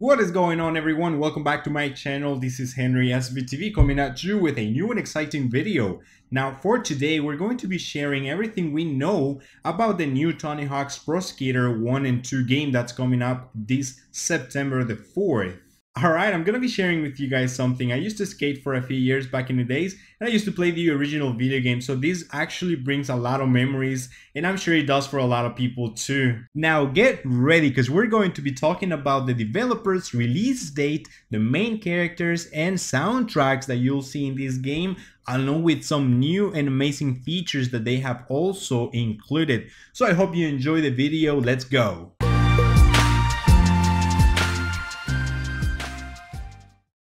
What is going on everyone? Welcome back to my channel. This is Henry SVTV coming at you with a new and exciting video. Now for today, we're going to be sharing everything we know about the new Tony Hawk's Pro Skater 1 and 2 game that's coming up this September the 4th. All right, I'm gonna be sharing with you guys something. I used to skate for a few years back in the days, and I used to play the original video game, so this actually brings a lot of memories, and I'm sure it does for a lot of people too. Now get ready, because we're going to be talking about the developer's release date, the main characters, and soundtracks that you'll see in this game, along with some new and amazing features that they have also included. So I hope you enjoy the video, let's go.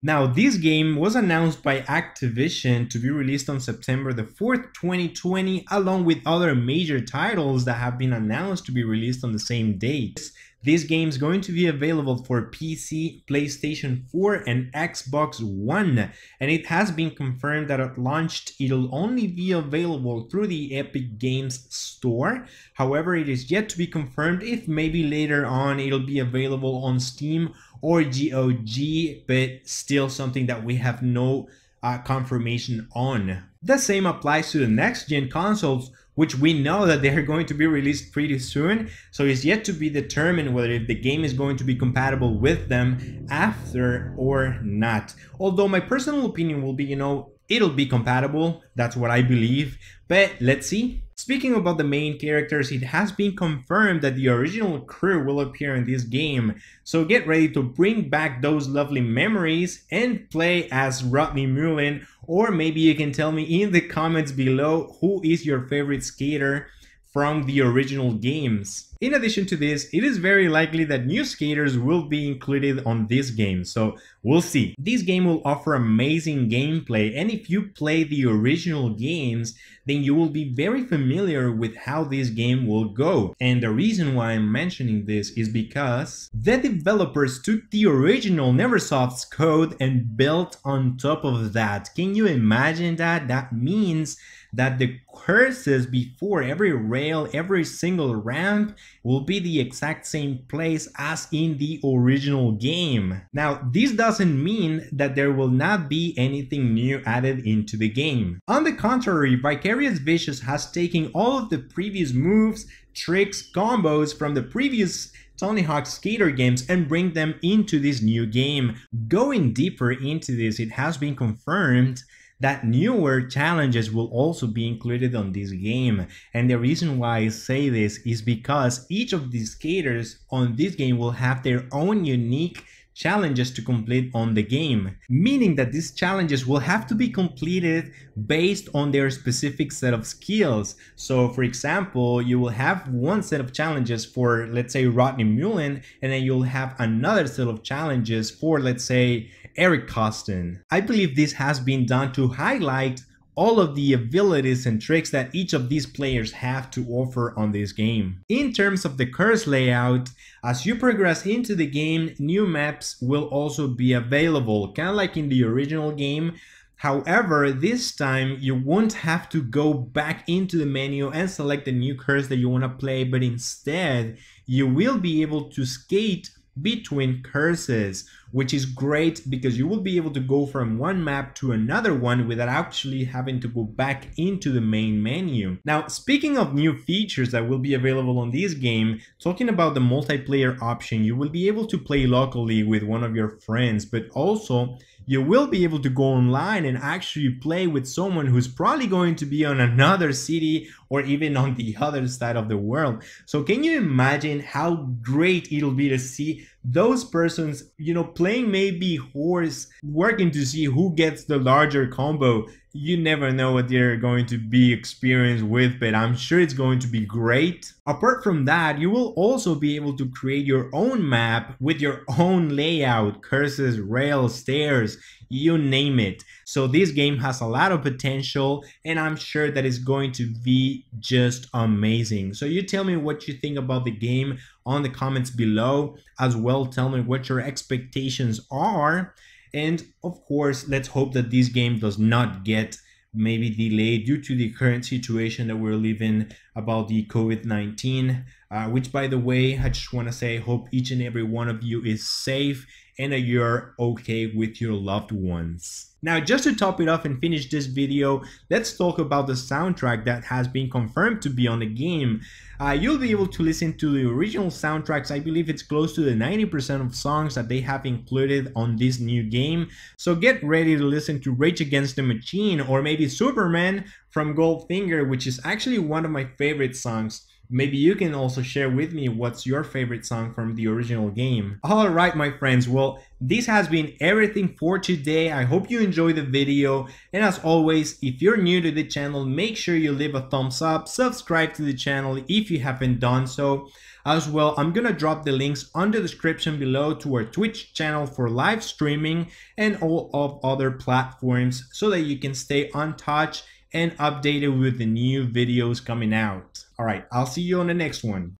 Now, this game was announced by Activision to be released on September the 4th, 2020, along with other major titles that have been announced to be released on the same date. This game is going to be available for PC, PlayStation 4, and Xbox One, and it has been confirmed that at launch it'll only be available through the Epic Games Store. However, it is yet to be confirmed if maybe later on it'll be available on Steam or GOG, but still something that we have no uh, confirmation on. The same applies to the next gen consoles, which we know that they're going to be released pretty soon. So it's yet to be determined whether if the game is going to be compatible with them after or not. Although my personal opinion will be, you know, It'll be compatible, that's what I believe, but let's see. Speaking about the main characters, it has been confirmed that the original crew will appear in this game, so get ready to bring back those lovely memories and play as Rodney Mullen, or maybe you can tell me in the comments below who is your favorite skater from the original games. In addition to this, it is very likely that new skaters will be included on this game, so we'll see. This game will offer amazing gameplay and if you play the original games, then you will be very familiar with how this game will go. And the reason why I'm mentioning this is because the developers took the original Neversoft's code and built on top of that. Can you imagine that? That means that the curses before every rail, every single ramp will be the exact same place as in the original game. Now, this doesn't mean that there will not be anything new added into the game. On the contrary, Vicarious Vicious has taken all of the previous moves, tricks, combos from the previous Tony Hawk skater games and bring them into this new game. Going deeper into this, it has been confirmed that newer challenges will also be included on this game. And the reason why I say this is because each of these skaters on this game will have their own unique challenges to complete on the game, meaning that these challenges will have to be completed based on their specific set of skills. So for example, you will have one set of challenges for, let's say, Rodney Mullen, and then you'll have another set of challenges for, let's say, Eric Costin. I believe this has been done to highlight all of the abilities and tricks that each of these players have to offer on this game. In terms of the curse layout, as you progress into the game, new maps will also be available, kind of like in the original game. However, this time you won't have to go back into the menu and select the new curse that you want to play, but instead you will be able to skate between curses, which is great because you will be able to go from one map to another one without actually having to go back into the main menu. Now, speaking of new features that will be available on this game, talking about the multiplayer option, you will be able to play locally with one of your friends, but also you will be able to go online and actually play with someone who's probably going to be on another city or even on the other side of the world. So can you imagine how great it'll be to see those persons, you know, playing maybe horse, working to see who gets the larger combo. You never know what they're going to be experienced with, but I'm sure it's going to be great. Apart from that, you will also be able to create your own map with your own layout, curses, rails, stairs, you name it. So this game has a lot of potential and I'm sure that it's going to be just amazing. So you tell me what you think about the game on the comments below. As well, tell me what your expectations are. And of course, let's hope that this game does not get maybe delayed due to the current situation that we're living about the COVID-19, uh, which by the way, I just want to say, hope each and every one of you is safe and that you're okay with your loved ones. Now, just to top it off and finish this video, let's talk about the soundtrack that has been confirmed to be on the game. Uh, you'll be able to listen to the original soundtracks, I believe it's close to the 90% of songs that they have included on this new game. So get ready to listen to Rage Against the Machine or maybe Superman from Goldfinger, which is actually one of my favorite songs. Maybe you can also share with me what's your favorite song from the original game. All right, my friends. Well, this has been everything for today. I hope you enjoyed the video. And as always, if you're new to the channel, make sure you leave a thumbs up, subscribe to the channel if you haven't done so. As well, I'm gonna drop the links on the description below to our Twitch channel for live streaming and all of other platforms so that you can stay on touch and updated with the new videos coming out. All right. I'll see you on the next one.